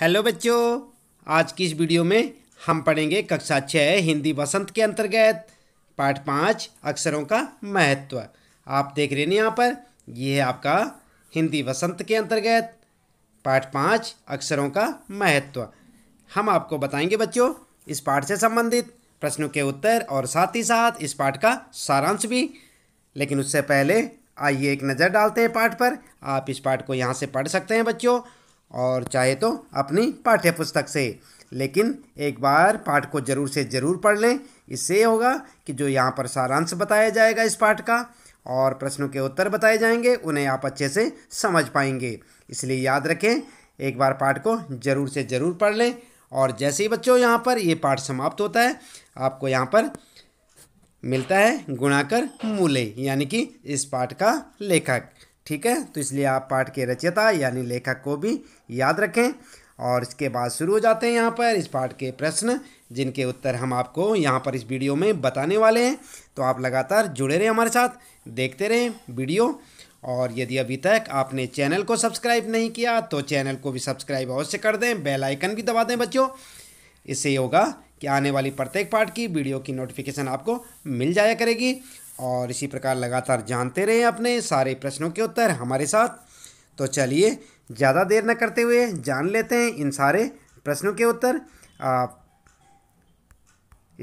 hello बच्चों आज की इस वीडियो में हम पढ़ेंगे कक्षा छः हिंदी वसंत के अंतर्गत पाठ पाँच अक्षरों का महत्व आप देख रहे हैं यहाँ पर यह है आपका हिंदी वसंत के अंतर्गत पाठ पाँच अक्षरों का महत्व हम आपको बताएंगे बच्चों इस पाठ से संबंधित प्रश्नों के उत्तर और साथ ही साथ इस पाठ का सारांश भी लेकिन उससे पहले आइए एक नज़र डालते हैं पाठ पर आप इस पाठ को यहाँ से पढ़ सकते हैं बच्चों और चाहे तो अपनी पाठ्य पुस्तक से लेकिन एक बार पाठ को जरूर से ज़रूर पढ़ लें इससे होगा कि जो यहाँ पर सारांश बताया जाएगा इस पाठ का और प्रश्नों के उत्तर बताए जाएंगे उन्हें आप अच्छे से समझ पाएंगे इसलिए याद रखें एक बार पाठ को ज़रूर से ज़रूर पढ़ लें और जैसे ही बच्चों यहाँ पर ये पाठ समाप्त होता है आपको यहाँ पर मिलता है गुणाकर मूल्य यानी कि इस पाठ का लेखक ठीक है तो इसलिए आप पाठ के रचयिता यानी लेखक को भी याद रखें और इसके बाद शुरू हो जाते हैं यहाँ पर इस पाठ के प्रश्न जिनके उत्तर हम आपको यहाँ पर इस वीडियो में बताने वाले हैं तो आप लगातार जुड़े रहें हमारे साथ देखते रहें वीडियो और यदि अभी तक आपने चैनल को सब्सक्राइब नहीं किया तो चैनल को भी सब्सक्राइब अवश्य कर दें बेल आइकन भी दबा दें बच्चों इससे होगा कि आने वाली प्रत्येक पार्ट की वीडियो की नोटिफिकेशन आपको मिल जाया करेगी और इसी प्रकार लगातार जानते रहें अपने सारे प्रश्नों के उत्तर हमारे साथ तो चलिए ज़्यादा देर न करते हुए जान लेते हैं इन सारे प्रश्नों के उत्तर आप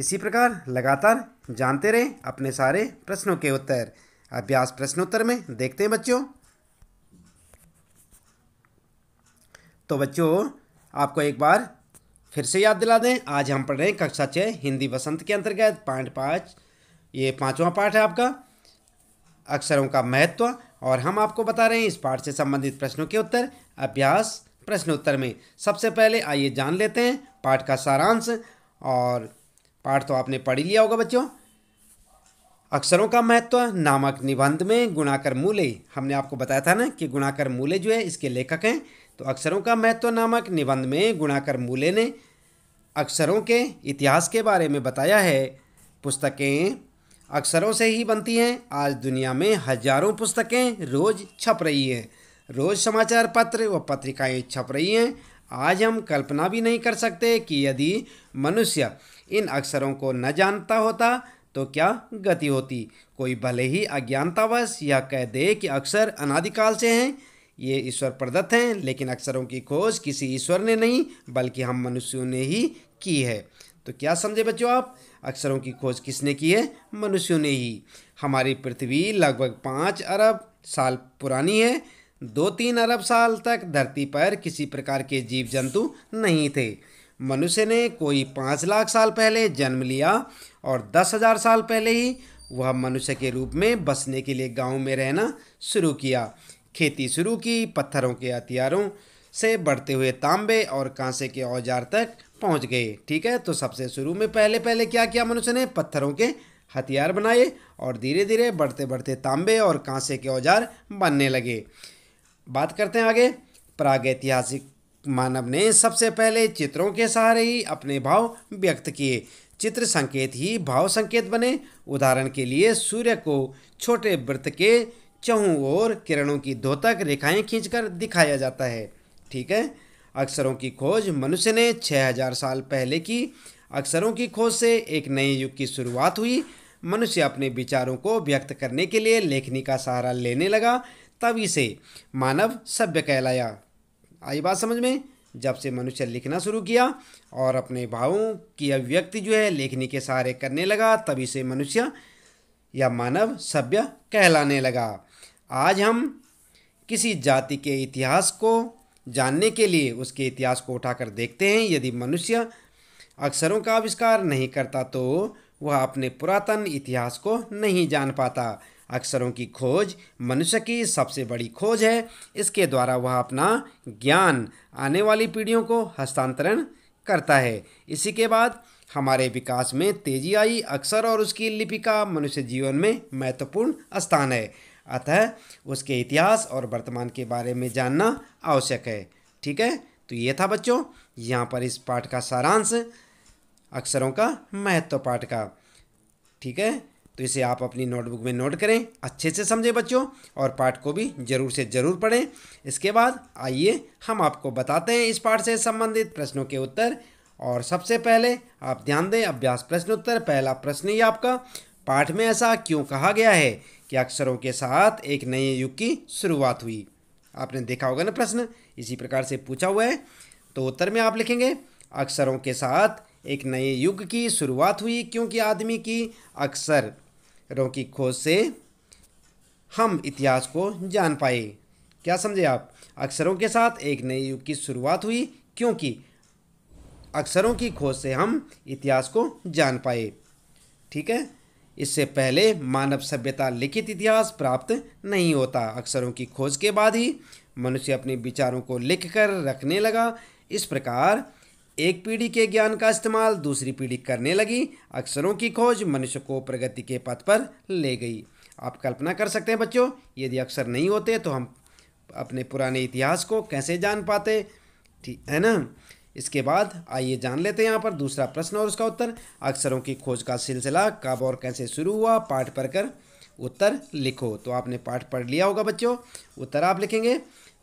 इसी प्रकार लगातार जानते रहें अपने सारे प्रश्नों के उत्तर अभ्यास प्रश्नोत्तर में देखते हैं बच्चों तो बच्चों आपको एक बार फिर से याद दिला दें आज हम पढ़ रहे हैं कक्षा छः हिंदी वसंत के अंतर्गत पॉइंट पाँच ये पाँचवा पाठ है आपका अक्षरों का महत्व और हम आपको बता रहे हैं इस पाठ से संबंधित प्रश्नों के उत्तर अभ्यास प्रश्नोत्तर में सबसे पहले आइए जान लेते हैं पाठ का सारांश और पाठ तो आपने पढ़ ही लिया होगा बच्चों अक्षरों का महत्व नामक निबंध में गुणाकर मूले हमने आपको बताया था ना कि गुणाकर मूले जो है इसके लेखक हैं तो अक्षरों का महत्व नामक निबंध में गुणाकर मूले ने अक्षरों के इतिहास के बारे में बताया है पुस्तकें अक्षरों से ही बनती हैं आज दुनिया में हजारों पुस्तकें रोज़ छप रही हैं रोज़ समाचार पत्र व पत्रिकाएं छप रही हैं आज हम कल्पना भी नहीं कर सकते कि यदि मनुष्य इन अक्षरों को न जानता होता तो क्या गति होती कोई भले ही अज्ञानतावश यह कह दे कि अक्षर अनादिकाल से हैं ये ईश्वर प्रदत्त हैं लेकिन अक्षरों की खोज किसी ईश्वर ने नहीं बल्कि हम मनुष्यों ने ही की है तो क्या समझे बच्चों आप अक्षरों की खोज किसने की है मनुष्यों ने ही हमारी पृथ्वी लगभग पाँच अरब साल पुरानी है दो तीन अरब साल तक धरती पर किसी प्रकार के जीव जंतु नहीं थे मनुष्य ने कोई पाँच लाख साल पहले जन्म लिया और दस हज़ार साल पहले ही वह मनुष्य के रूप में बसने के लिए गांव में रहना शुरू किया खेती शुरू की पत्थरों के हथियारों से बढ़ते हुए तांबे और कांसे के औजार तक पहुंच गए ठीक है तो सबसे शुरू में पहले पहले क्या किया मनुष्य ने पत्थरों के हथियार बनाए और धीरे धीरे बढ़ते बढ़ते तांबे और कांसे के औजार बनने लगे बात करते हैं आगे प्रागैतिहासिक मानव ने सबसे पहले चित्रों के सहारे ही अपने भाव व्यक्त किए चित्र संकेत ही भाव संकेत बने उदाहरण के लिए सूर्य को छोटे वृत्त के चहुँ ओर किरणों की धोतक रेखाएं खींचकर दिखाया जाता है ठीक है अक्षरों की खोज मनुष्य ने 6000 साल पहले की अक्षरों की खोज से एक नए युग की शुरुआत हुई मनुष्य अपने विचारों को व्यक्त करने के लिए लेखनी का सहारा लेने लगा तभी से मानव सभ्य कहलाया आई बात समझ में जब से मनुष्य लिखना शुरू किया और अपने भावों की अभिव्यक्ति जो है लेखनी के सहारे करने लगा तभी से मनुष्य या मानव सभ्य कहलाने लगा आज हम किसी जाति के इतिहास को जानने के लिए उसके इतिहास को उठाकर देखते हैं यदि मनुष्य अक्षरों का आविष्कार नहीं करता तो वह अपने पुरातन इतिहास को नहीं जान पाता अक्षरों की खोज मनुष्य की सबसे बड़ी खोज है इसके द्वारा वह अपना ज्ञान आने वाली पीढ़ियों को हस्तांतरण करता है इसी के बाद हमारे विकास में तेजी आई अक्षर और उसकी लिपि का मनुष्य जीवन में महत्वपूर्ण स्थान है अतः उसके इतिहास और वर्तमान के बारे में जानना आवश्यक है ठीक है तो ये था बच्चों यहाँ पर इस पाठ का सारांश अक्षरों का महत्व पाठ का ठीक है तो इसे आप अपनी नोटबुक में नोट करें अच्छे से समझें बच्चों और पाठ को भी जरूर से जरूर पढ़ें इसके बाद आइए हम आपको बताते हैं इस पाठ से संबंधित प्रश्नों के उत्तर और सबसे पहले आप ध्यान दें अभ्यास प्रश्न उत्तर पहला प्रश्न ही आपका पाठ में ऐसा क्यों कहा गया है कि अक्षरों के साथ एक नए युग की शुरुआत हुई आपने देखा होगा ना प्रश्न इसी प्रकार से पूछा हुआ है तो उत्तर में आप लिखेंगे अक्षरों के साथ एक नए युग की शुरुआत हुई क्योंकि आदमी की अक्षरों की खोज से हम इतिहास को जान पाए क्या समझे आप अक्षरों के साथ एक नए युग की शुरुआत हुई क्योंकि अक्षरों की खोज से हम इतिहास को जान पाए ठीक है इससे पहले मानव सभ्यता लिखित इतिहास प्राप्त नहीं होता अक्षरों की खोज के बाद ही मनुष्य अपने विचारों को लिख कर रखने लगा इस प्रकार एक पीढ़ी के ज्ञान का इस्तेमाल दूसरी पीढ़ी करने लगी अक्षरों की खोज मनुष्य को प्रगति के पथ पर ले गई आप कल्पना कर सकते हैं बच्चों यदि अक्षर नहीं होते तो हम अपने पुराने इतिहास को कैसे जान पाते ठीक है ना इसके बाद आइए जान लेते हैं यहाँ पर दूसरा प्रश्न और उसका उत्तर अक्षरों की खोज का सिलसिला कब और कैसे शुरू हुआ पाठ पढ़कर उत्तर लिखो तो आपने पाठ पढ़ लिया होगा बच्चों उत्तर आप लिखेंगे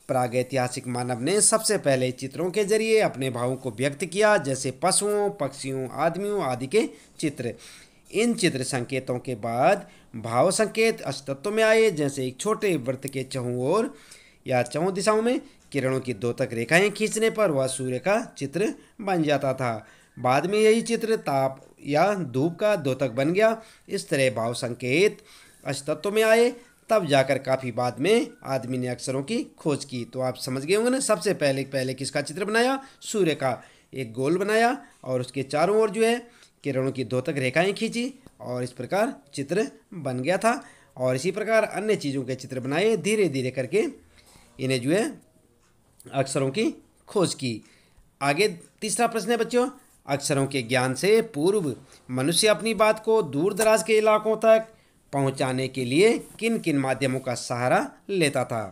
प्रागैतिहासिक मानव ने सबसे पहले चित्रों के जरिए अपने भावों को व्यक्त किया जैसे पशुओं पक्षियों आदमियों आदि के चित्र इन चित्र संकेतों के बाद भाव संकेत अस्तित्व में आए जैसे एक छोटे वृत्त के चहुँ और या चहुँ दिशाओं में किरणों की दो तक रेखाएं खींचने पर वह सूर्य का चित्र बन जाता था बाद में यही चित्र ताप या धूप का द्योतक बन गया इस तरह भाव संकेत अस्तत्व में आए तब जाकर काफ़ी बाद में आदमी ने अक्षरों की खोज की तो आप समझ गए होंगे ना सबसे पहले पहले किसका चित्र बनाया सूर्य का एक गोल बनाया और उसके चारों ओर जो है किरणों की दो तक रेखाएं खींची और इस प्रकार चित्र बन गया था और इसी प्रकार अन्य चीज़ों के चित्र बनाए धीरे धीरे करके इन्हें जो है अक्षरों की खोज की आगे तीसरा प्रश्न है बच्चों अक्षरों के ज्ञान से पूर्व मनुष्य अपनी बात को दूर दराज के इलाकों तक पहुंचाने के लिए किन किन माध्यमों का सहारा लेता था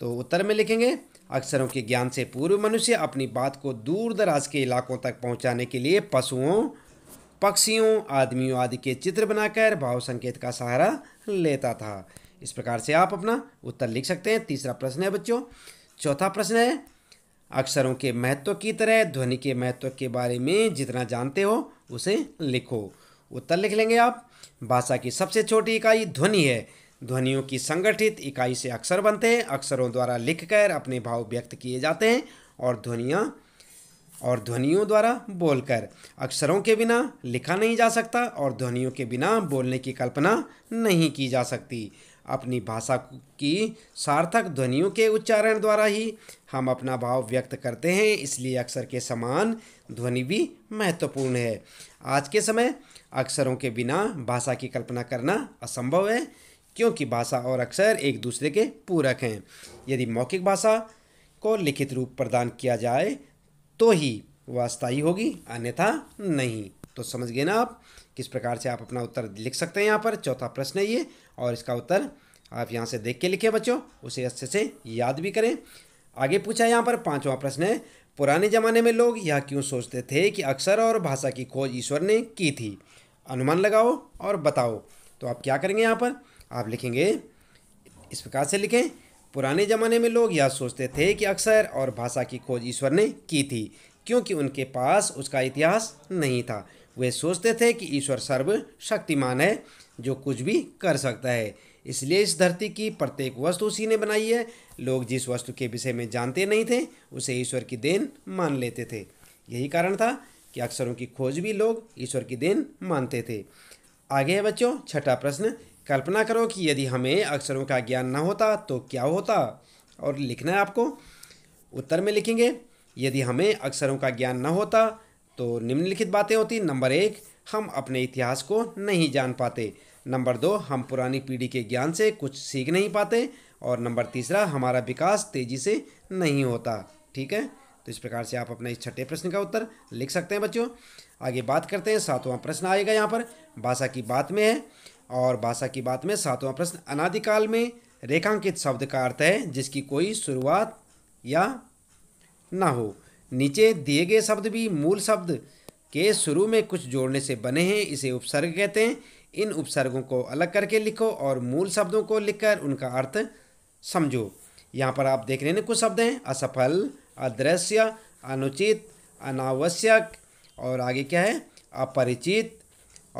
तो उत्तर में लिखेंगे अक्षरों के ज्ञान से पूर्व मनुष्य अपनी बात को दूर दराज के इलाकों तक पहुंचाने के लिए पशुओं पक्षियों आदमियों आदि के चित्र बनाकर भाव संकेत का सहारा लेता था इस प्रकार से आप अपना उत्तर लिख सकते हैं तीसरा प्रश्न है बच्चों चौथा प्रश्न है अक्षरों के महत्व की तरह ध्वनि के महत्व के बारे में जितना जानते हो उसे लिखो उत्तर लिख लेंगे आप भाषा की सबसे छोटी इकाई ध्वनि है ध्वनियों की संगठित इकाई से अक्षर बनते हैं अक्षरों द्वारा लिखकर अपने भाव व्यक्त किए जाते हैं और ध्वनियाँ और ध्वनियों द्वारा बोलकर अक्षरों के बिना लिखा नहीं जा सकता और ध्वनियों के बिना बोलने की कल्पना नहीं की जा सकती अपनी भाषा की सार्थक ध्वनियों के उच्चारण द्वारा ही हम अपना भाव व्यक्त करते हैं इसलिए अक्षर के समान ध्वनि भी महत्वपूर्ण है आज के समय अक्षरों के बिना भाषा की कल्पना करना असंभव है क्योंकि भाषा और अक्षर एक दूसरे के पूरक हैं यदि मौखिक भाषा को लिखित रूप प्रदान किया जाए तो ही वह स्थायी होगी अन्यथा नहीं तो समझ गए ना आप किस प्रकार से आप अपना उत्तर लिख सकते हैं यहाँ पर चौथा प्रश्न है ये और इसका उत्तर आप यहाँ से देख के लिखें बच्चों उसे अच्छे से याद भी करें आगे पूछा यहाँ पर पाँचवा प्रश्न है पुराने ज़माने में लोग यह क्यों सोचते थे कि अक्षर और भाषा की खोज ईश्वर ने की थी अनुमान लगाओ और बताओ तो आप क्या करेंगे यहाँ पर आप लिखेंगे इस प्रकार से लिखें पुराने ज़माने में लोग यह सोचते थे कि अक्षर और भाषा की खोज ईश्वर ने की थी क्योंकि उनके पास उसका इतिहास नहीं था वे सोचते थे कि ईश्वर सर्व शक्तिमान है जो कुछ भी कर सकता है इसलिए इस धरती की प्रत्येक वस्तु उसी ने बनाई है लोग जिस वस्तु के विषय में जानते नहीं थे उसे ईश्वर की देन मान लेते थे यही कारण था कि अक्षरों की खोज भी लोग ईश्वर की देन मानते थे आगे है बच्चों छठा प्रश्न कल्पना करो कि यदि हमें अक्षरों का ज्ञान ना होता तो क्या होता और लिखना है आपको उत्तर में लिखेंगे यदि हमें अक्षरों का ज्ञान न होता तो निम्नलिखित बातें होती नंबर एक हम अपने इतिहास को नहीं जान पाते नंबर दो हम पुरानी पीढ़ी के ज्ञान से कुछ सीख नहीं पाते और नंबर तीसरा हमारा विकास तेज़ी से नहीं होता ठीक है तो इस प्रकार से आप अपना इस छठे प्रश्न का उत्तर लिख सकते हैं बच्चों आगे बात करते हैं सातवां प्रश्न आएगा यहाँ पर भाषा की बात में है और भाषा की बात में सातवां प्रश्न अनादिकाल में रेखांकित शब्द का अर्थ है जिसकी कोई शुरुआत या ना हो नीचे दिए गए शब्द भी मूल शब्द के शुरू में कुछ जोड़ने से बने हैं इसे उपसर्ग कहते हैं इन उपसर्गों को अलग करके लिखो और मूल शब्दों को लिखकर उनका अर्थ समझो यहाँ पर आप देख रहे हैं कुछ शब्द हैं असफल अदृश्य अनुचित अनावश्यक और आगे क्या है अपरिचित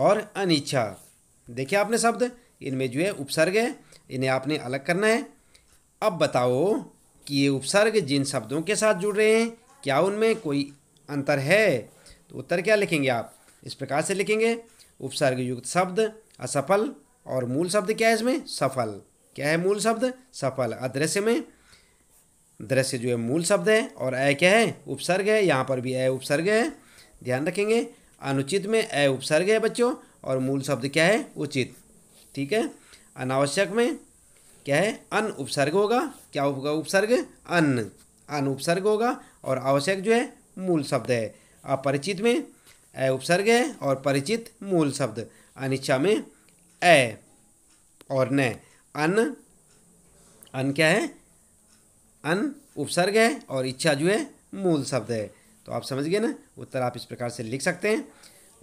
और अनिच्छा देखिए आपने शब्द इनमें जो है उपसर्ग है इन्हें आपने अलग करना है अब बताओ कि ये उपसर्ग जिन शब्दों के साथ जुड़ रहे हैं क्या उनमें कोई अंतर है तो उत्तर क्या लिखेंगे आप इस प्रकार से लिखेंगे उपसर्ग युक्त शब्द असफल और मूल शब्द क्या है इसमें सफल क्या है मूल शब्द सफल अदृश्य में दृश्य जो है मूल शब्द है और अय क्या है उपसर्ग है यहाँ पर भी अय उपसर्ग है ध्यान रखेंगे अनुचित में अय उपसर्ग है बच्चों और मूल शब्द क्या है उचित ठीक है अनावश्यक में क्या है अन उपसर्ग होगा क्या होगा उपसर्ग अन अन उपसर्ग होगा और आवश्यक जो है मूल शब्द है अपरिचित में ए उपसर्ग है और परिचित मूल शब्द अनिच्छा में ए और न अन अन क्या है अन उपसर्ग है और इच्छा जो है मूल शब्द है तो आप समझ गए ना उत्तर आप इस प्रकार से लिख सकते हैं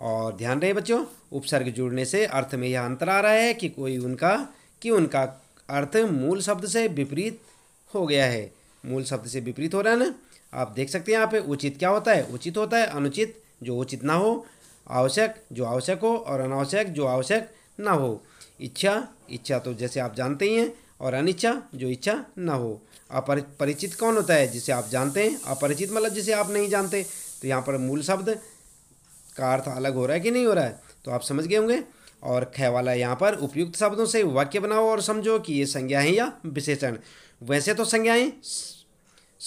और ध्यान रहे बच्चों उपसर्ग जुड़ने से अर्थ में यह अंतर आ रहा है कि कोई उनका कि उनका अर्थ मूल शब्द से विपरीत हो गया है मूल शब्द से विपरीत हो रहा है ना आप देख सकते हैं यहाँ पे उचित क्या होता है उचित होता है अनुचित जो उचित ना हो आवश्यक जो आवश्यक हो और अनावश्यक जो आवश्यक ना हो इच्छा इच्छा तो जैसे आप जानते ही हैं और अनिच्छा जो इच्छा ना हो अपरिचित कौन होता है जिसे आप जानते हैं अपरिचित मतलब जिसे आप नहीं जानते तो यहाँ पर मूल शब्द का अर्थ अलग हो रहा है कि नहीं हो रहा है तो आप समझ गए होंगे और खै वाला यहाँ पर उपयुक्त शब्दों से वाक्य बनाओ और समझो कि ये संज्ञा है या विशेषण वैसे तो संज्ञाएं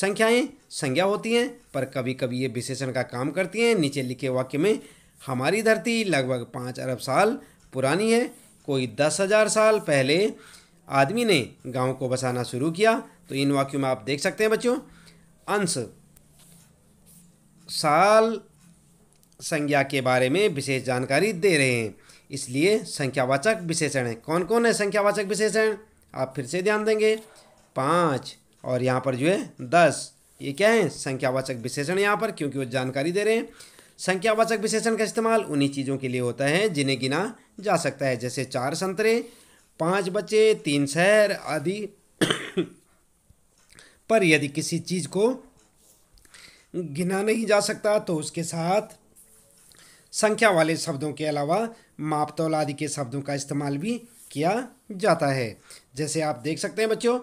संख्याएं संज्ञा होती हैं पर कभी कभी ये विशेषण का काम करती हैं नीचे लिखे वाक्य में हमारी धरती लगभग पाँच अरब साल पुरानी है कोई दस हज़ार साल पहले आदमी ने गांव को बसाना शुरू किया तो इन वाक्यों में आप देख सकते हैं बच्चों अंश साल संज्ञा के बारे में विशेष जानकारी दे रहे हैं इसलिए संख्यावाचक विशेषण है कौन कौन है संख्यावाचक विशेषण आप फिर से ध्यान देंगे पाँच और यहाँ पर जो है दस ये क्या है संख्यावाचक विशेषण यहाँ पर क्योंकि वो जानकारी दे रहे हैं संख्यावाचक विशेषण का इस्तेमाल उन्हीं चीज़ों के लिए होता है जिन्हें गिना जा सकता है जैसे चार संतरे पांच बच्चे तीन शहर आदि पर यदि किसी चीज़ को गिना नहीं जा सकता तो उसके साथ संख्या वाले शब्दों के अलावा मापतौल आदि के शब्दों का इस्तेमाल भी किया जाता है जैसे आप देख सकते हैं बच्चों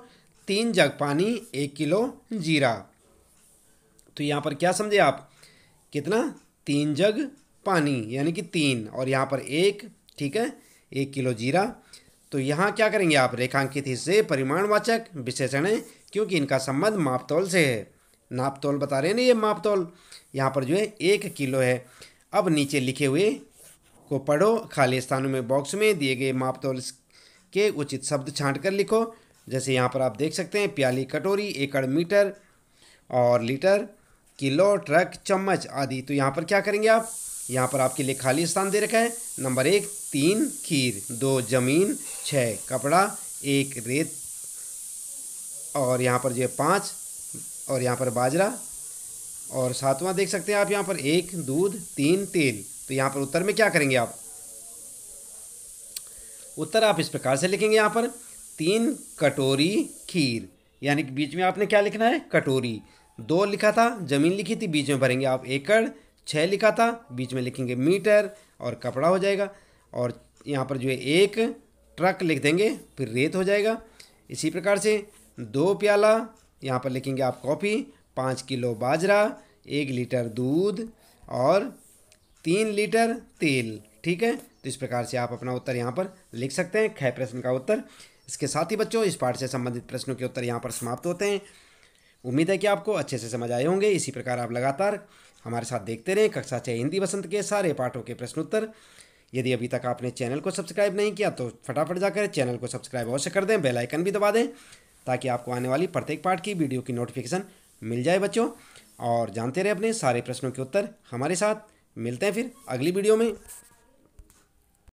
तीन जग पानी एक किलो जीरा तो यहाँ पर क्या समझे आप कितना तीन जग पानी यानी कि तीन और यहाँ पर एक ठीक है एक किलो जीरा तो यहाँ क्या करेंगे आप रेखांकित हिस्से परिमाणवाचक विशेषण है क्योंकि इनका संबंध मापतौल से है नापतौल बता रहे हैं ना ये मापतौल यहाँ पर जो है एक किलो है अब नीचे लिखे हुए को पढ़ो खाली स्थानों में बॉक्स में दिए गए मापतौल के उचित शब्द छांट कर लिखो जैसे यहाँ पर आप देख सकते हैं प्याली कटोरी एकड़ मीटर और लीटर किलो ट्रक चम्मच आदि तो यहाँ पर क्या करेंगे आप यहाँ पर आपके लिए खाली स्थान दे रखा है नंबर एक तीन खीर दो जमीन छः कपड़ा एक रेत और यहाँ पर जो है पाँच और यहाँ पर बाजरा और सातवां देख सकते हैं आप यहाँ पर एक दूध तीन तेल तो यहाँ पर उत्तर में क्या करेंगे आप उत्तर आप इस प्रकार से लिखेंगे यहाँ पर तीन कटोरी खीर यानी कि बीच में आपने क्या लिखना है कटोरी दो लिखा था ज़मीन लिखी थी बीच में भरेंगे आप एकड़ छः लिखा था बीच में लिखेंगे मीटर और कपड़ा हो जाएगा और यहाँ पर जो है एक ट्रक लिख देंगे फिर रेत हो जाएगा इसी प्रकार से दो प्याला यहाँ पर लिखेंगे आप कॉफ़ी पाँच किलो बाजरा एक लीटर दूध और तीन लीटर तेल ठीक है तो इस प्रकार से आप अपना उत्तर यहाँ पर लिख सकते हैं खै प्रश्न का उत्तर इसके साथ ही बच्चों इस पाठ से संबंधित प्रश्नों के उत्तर यहाँ पर समाप्त होते हैं उम्मीद है कि आपको अच्छे से समझ आए होंगे इसी प्रकार आप लगातार हमारे साथ देखते रहें कक्षा चाहे हिंदी बसंत के सारे पाठों के प्रश्नोत्तर यदि अभी तक आपने चैनल को सब्सक्राइब नहीं किया तो फटाफट जाकर चैनल को सब्सक्राइब अवश्य कर दें बेल आइकन भी दबा दें ताकि आपको आने वाली प्रत्येक पाठ की वीडियो की नोटिफिकेशन मिल जाए बच्चों और जानते रहे अपने सारे प्रश्नों के उत्तर हमारे साथ मिलते हैं फिर अगली वीडियो में